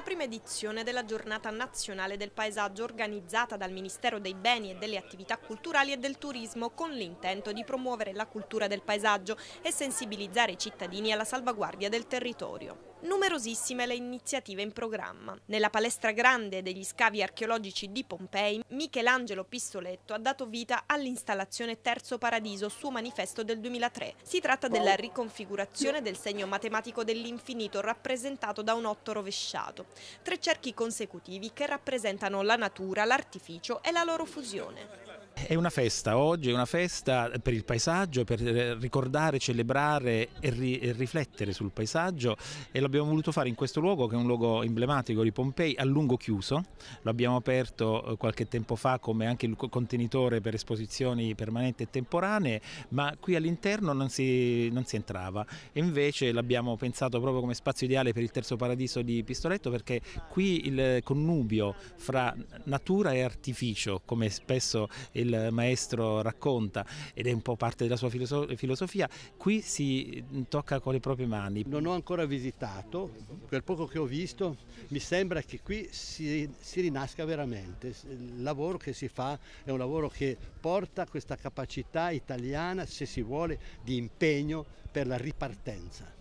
La prima edizione della giornata nazionale del paesaggio organizzata dal Ministero dei Beni e delle Attività Culturali e del Turismo con l'intento di promuovere la cultura del paesaggio e sensibilizzare i cittadini alla salvaguardia del territorio numerosissime le iniziative in programma. Nella palestra grande degli scavi archeologici di Pompei, Michelangelo Pistoletto ha dato vita all'installazione Terzo Paradiso, suo manifesto del 2003. Si tratta della riconfigurazione del segno matematico dell'infinito rappresentato da un otto rovesciato. Tre cerchi consecutivi che rappresentano la natura, l'artificio e la loro fusione. È una festa, oggi è una festa per il paesaggio, per ricordare, celebrare e, ri e riflettere sul paesaggio e l'abbiamo voluto fare in questo luogo che è un luogo emblematico di Pompei, a lungo chiuso, l'abbiamo aperto eh, qualche tempo fa come anche il contenitore per esposizioni permanenti e temporanee, ma qui all'interno non, non si, entrava e invece l'abbiamo pensato proprio come spazio ideale per il terzo paradiso di Pistoletto perché qui il connubio fra natura e artificio, come spesso il il maestro racconta ed è un po' parte della sua filosofia, qui si tocca con le proprie mani. Non ho ancora visitato, per poco che ho visto mi sembra che qui si, si rinasca veramente, il lavoro che si fa è un lavoro che porta questa capacità italiana, se si vuole, di impegno per la ripartenza.